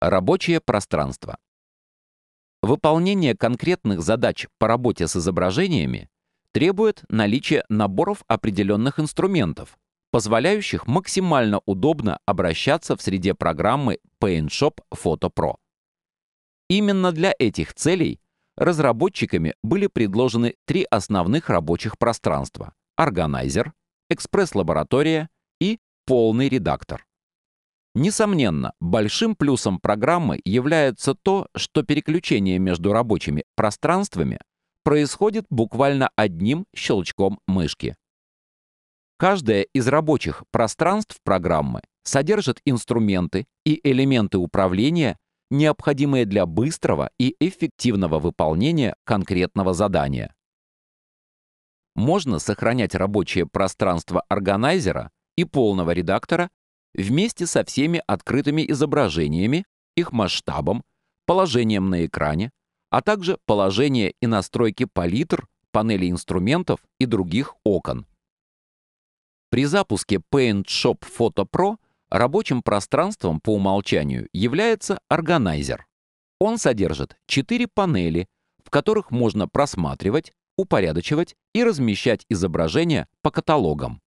Рабочее пространство. Выполнение конкретных задач по работе с изображениями требует наличия наборов определенных инструментов, позволяющих максимально удобно обращаться в среде программы PaintShop Photo Pro. Именно для этих целей разработчиками были предложены три основных рабочих пространства — органайзер, экспресс-лаборатория и полный редактор. Несомненно, большим плюсом программы является то, что переключение между рабочими пространствами происходит буквально одним щелчком мышки. Каждое из рабочих пространств программы содержит инструменты и элементы управления, необходимые для быстрого и эффективного выполнения конкретного задания. Можно сохранять рабочее пространство органайзера и полного редактора вместе со всеми открытыми изображениями, их масштабом, положением на экране, а также положение и настройки палитр, панели инструментов и других окон. При запуске PaintShop Photo Pro рабочим пространством по умолчанию является органайзер. Он содержит 4 панели, в которых можно просматривать, упорядочивать и размещать изображения по каталогам.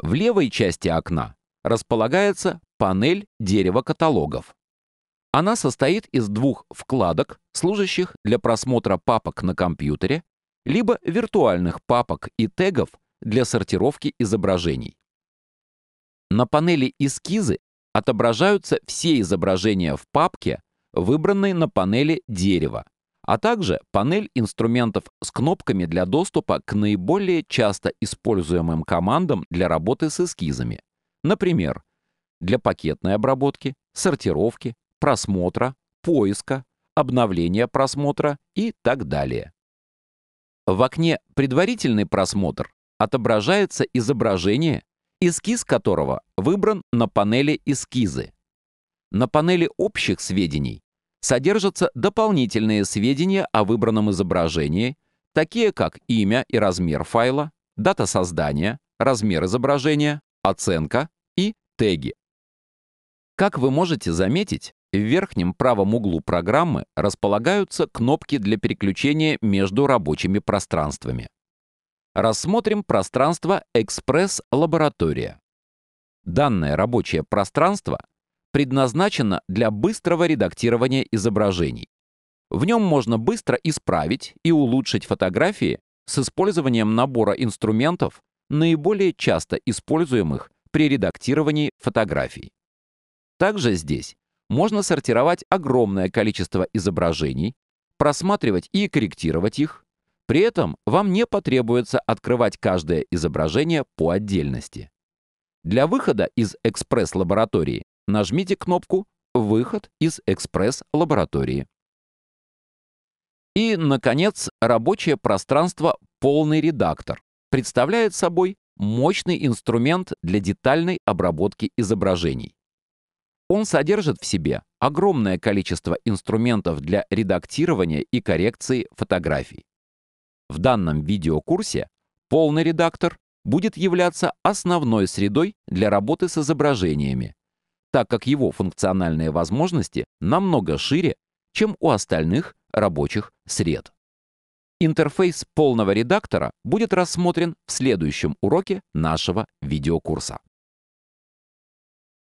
В левой части окна располагается панель дерева каталогов. Она состоит из двух вкладок, служащих для просмотра папок на компьютере, либо виртуальных папок и тегов для сортировки изображений. На панели «Эскизы» отображаются все изображения в папке, выбранной на панели «Дерево», а также панель инструментов с кнопками для доступа к наиболее часто используемым командам для работы с эскизами – Например, для пакетной обработки, сортировки, просмотра, поиска, обновления просмотра и так далее. В окне «Предварительный просмотр» отображается изображение, эскиз которого выбран на панели «Эскизы». На панели общих сведений содержатся дополнительные сведения о выбранном изображении, такие как имя и размер файла, дата создания, размер изображения, оценка, теги. Как вы можете заметить, в верхнем правом углу программы располагаются кнопки для переключения между рабочими пространствами. Рассмотрим пространство «Экспресс-лаборатория». Данное рабочее пространство предназначено для быстрого редактирования изображений. В нем можно быстро исправить и улучшить фотографии с использованием набора инструментов, наиболее часто используемых при редактировании фотографий. Также здесь можно сортировать огромное количество изображений, просматривать и корректировать их. При этом вам не потребуется открывать каждое изображение по отдельности. Для выхода из экспресс-лаборатории нажмите кнопку «Выход из экспресс-лаборатории». И, наконец, рабочее пространство «Полный редактор» представляет собой мощный инструмент для детальной обработки изображений. Он содержит в себе огромное количество инструментов для редактирования и коррекции фотографий. В данном видеокурсе полный редактор будет являться основной средой для работы с изображениями, так как его функциональные возможности намного шире, чем у остальных рабочих сред. Интерфейс полного редактора будет рассмотрен в следующем уроке нашего видеокурса.